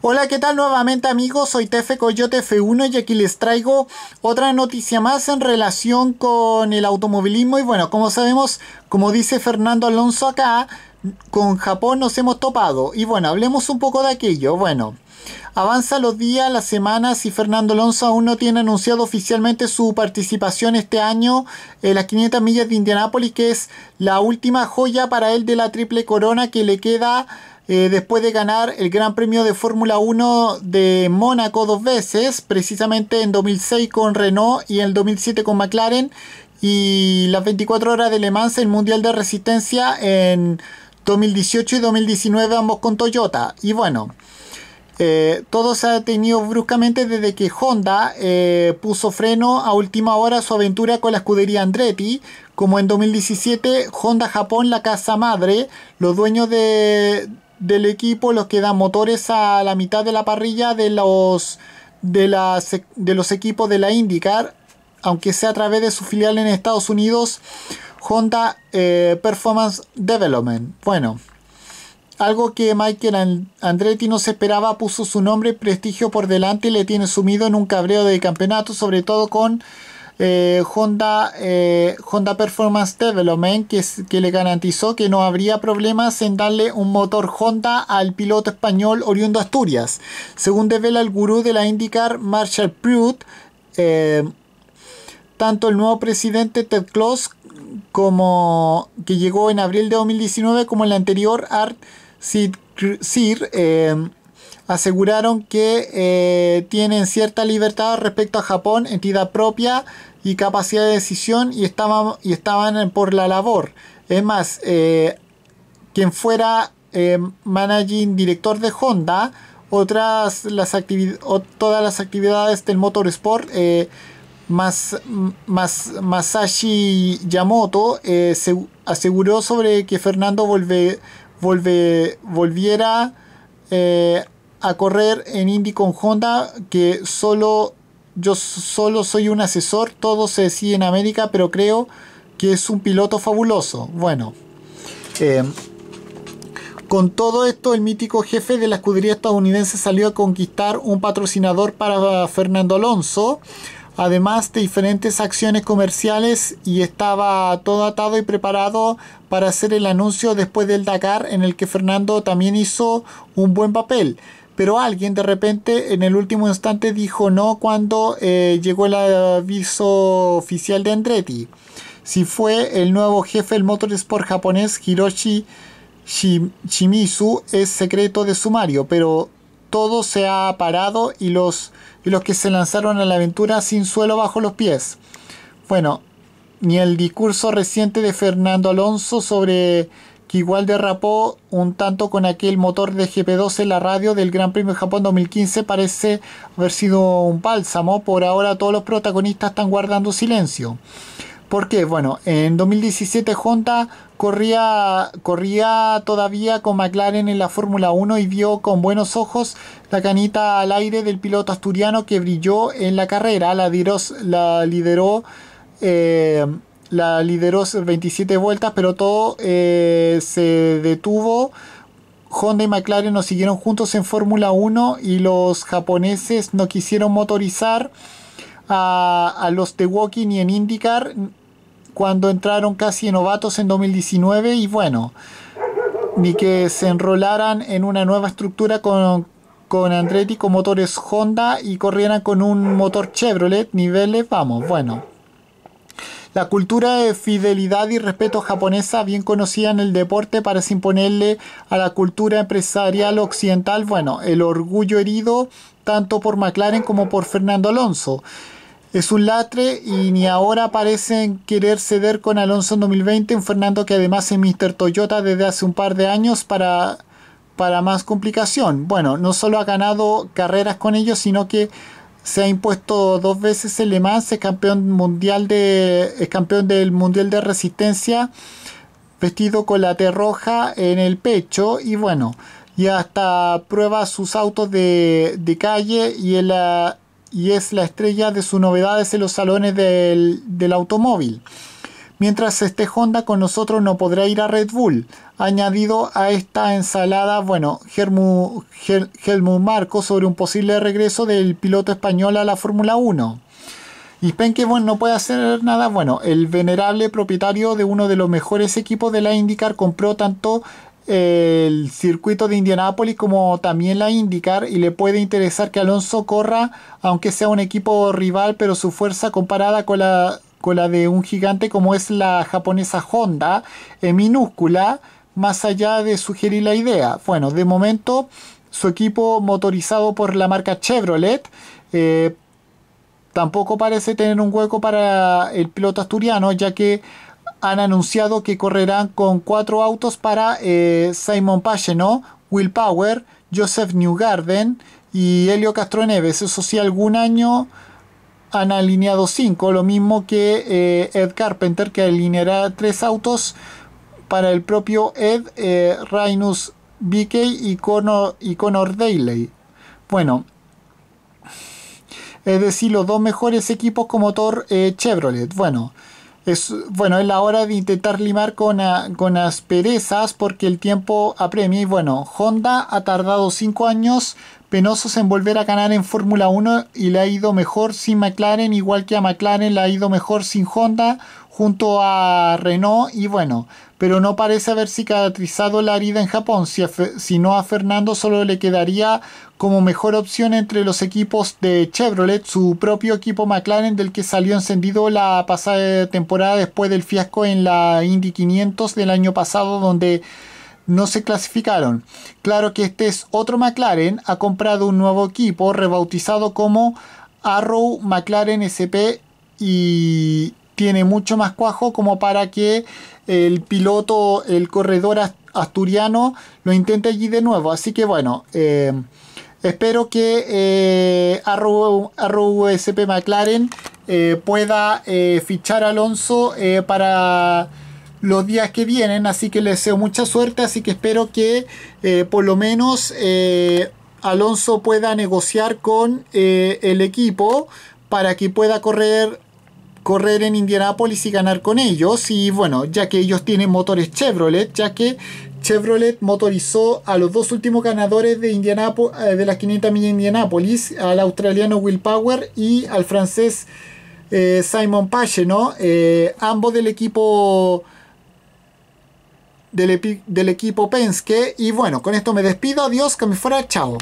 Hola, ¿qué tal nuevamente amigos? Soy Tefe Coyote F1 y aquí les traigo otra noticia más en relación con el automovilismo. Y bueno, como sabemos, como dice Fernando Alonso acá, con Japón nos hemos topado. Y bueno, hablemos un poco de aquello. Bueno, avanza los días, las semanas y Fernando Alonso aún no tiene anunciado oficialmente su participación este año en las 500 millas de Indianápolis, que es la última joya para él de la triple corona que le queda eh, después de ganar el Gran Premio de Fórmula 1 de Mónaco dos veces, precisamente en 2006 con Renault y en el 2007 con McLaren, y las 24 horas de Le Mans, el Mundial de Resistencia en 2018 y 2019, ambos con Toyota. Y bueno, eh, todo se ha detenido bruscamente desde que Honda eh, puso freno a última hora su aventura con la escudería Andretti. Como en 2017, Honda Japón, la casa madre, los dueños de, del equipo los que dan motores a la mitad de la parrilla de los, de, de los equipos de la IndyCar, aunque sea a través de su filial en Estados Unidos, Honda eh, Performance Development. Bueno, algo que Michael Andretti no se esperaba, puso su nombre prestigio por delante y le tiene sumido en un cabreo de campeonato, sobre todo con eh, Honda, eh, Honda Performance Development, que, le garantizó que no habría problemas en darle un motor Honda al piloto español oriundo Asturias. Según devela el gurú de la IndyCar, Marshall Pruitt, eh, tanto el nuevo presidente Ted Kloss, como que llegó en abril de 2019, como el anterior Art Sid, Sir, aseguraron que eh, tienen cierta libertad respecto a Japón, entidad propia y capacidad de decisión y estaban, y estaban por la labor. Es más, eh, quien fuera eh, managing director de Honda, otras las o todas las actividades del motorsport, más Masashi Yamoto se aseguró sobre que Fernando volviera a a correr en Indy con Honda, que solo yo solo soy un asesor, todo se decide en América, pero creo que es un piloto fabuloso. Bueno, eh, con todo esto, el mítico jefe de la escudería estadounidense salió a conquistar un patrocinador para Fernando Alonso, además de diferentes acciones comerciales, y estaba todo atado y preparado para hacer el anuncio después del Dakar, en el que Fernando también hizo un buen papel pero alguien de repente en el último instante dijo no cuando eh, llegó el aviso oficial de Andretti. Si fue el nuevo jefe del motorsport japonés Hiroshi Shimizu es secreto de sumario, pero todo se ha parado y los, y los que se lanzaron a la aventura sin suelo bajo los pies. Bueno, ni el discurso reciente de Fernando Alonso sobre que igual derrapó un tanto con aquel motor de GP12 la radio del Gran Premio de Japón 2015 parece haber sido un bálsamo. Por ahora todos los protagonistas están guardando silencio. ¿Por qué? Bueno, en 2017 Honda corría, corría todavía con McLaren en la Fórmula 1 y vio con buenos ojos la canita al aire del piloto asturiano que brilló en la carrera. La, la lideró eh, la lideró 27 vueltas, pero todo eh, se detuvo. Honda y McLaren nos siguieron juntos en Fórmula 1 y los japoneses no quisieron motorizar a, los de ni en IndyCar cuando entraron casi novatos en 2019 y bueno, ni que se enrolaran en una nueva estructura con, con Andretti con motores Honda y corrieran con un motor Chevrolet niveles, vamos, bueno. La cultura de fidelidad y respeto japonesa, bien conocida en el deporte, parece imponerle a la cultura empresarial occidental, bueno, el orgullo herido tanto por McLaren como por Fernando Alonso. Es un latre y ni ahora parecen querer ceder con Alonso en 2020, un Fernando que además es Mr. Toyota desde hace un par de años para, para más complicación. Bueno, no solo ha ganado carreras con ellos, sino que se ha impuesto dos veces el Le Mans, es campeón mundial de campeón del mundial de resistencia vestido con la T roja en el pecho y bueno, y hasta prueba sus autos de, calle y, y es la estrella de sus novedades en los salones del, del automóvil. Mientras esté Honda con nosotros no podrá ir a Red Bull. Añadido a esta ensalada, bueno, Helmut Marco sobre un posible regreso del piloto español a la Fórmula 1. Y bueno, no puede hacer nada. Bueno, el venerable propietario de uno de los mejores equipos de la IndyCar compró tanto eh, el circuito de Indianápolis como también la IndyCar y le puede interesar que Alonso corra aunque sea un equipo rival pero su fuerza comparada con la con la de un gigante como es la japonesa Honda, en minúscula, más allá de sugerir la idea. Bueno, de momento su equipo motorizado por la marca Chevrolet eh, tampoco parece tener un hueco para el piloto asturiano, ya que han anunciado que correrán con cuatro autos para eh, Simon Pageno Will Power, Joseph Newgarden y Helio Neves, Eso sí, algún año han alineado 5, lo mismo que eh, Ed Carpenter, que alineará 3 autos para el propio Ed, eh, Rhinus BK y Connor, y Daly. Bueno, es decir, los dos mejores equipos con motor eh, Chevrolet. Bueno, es, bueno, es la hora de intentar limar con, con asperezas porque el tiempo apremia. Y bueno, Honda ha tardado 5 años penosos en volver a ganar en Fórmula 1 y le ha ido mejor sin McLaren, igual que a McLaren le ha ido mejor sin Honda junto a Renault y bueno, pero no parece haber cicatrizado la herida en Japón, si, si no a Fernando solo le quedaría como mejor opción entre los equipos de Chevrolet, su propio equipo McLaren del que salió encendido la pasada temporada después del fiasco en la Indy 500 del año pasado donde no se clasificaron. Claro que este es otro McLaren, ha comprado un nuevo equipo rebautizado como Arrow McLaren SP y tiene mucho más cuajo como para que el piloto, el corredor asturiano lo intente allí de nuevo. Así que bueno, eh, espero que eh, Arrow, SP McLaren eh, pueda fichar a Alonso para los días que vienen. Así que les deseo mucha suerte. Así que espero que eh, por lo menos eh, Alonso pueda negociar con eh, el equipo para que pueda correr correr en Indianápolis y ganar con ellos y bueno ya que ellos tienen motores Chevrolet ya que Chevrolet motorizó a los dos últimos ganadores de, de las 500 millas Indianápolis al australiano Will Power y al francés Simon Pache, ¿no? ambos del equipo del, equipo Penske. Y bueno, con esto me despido. Adiós, que me fuera. Chao.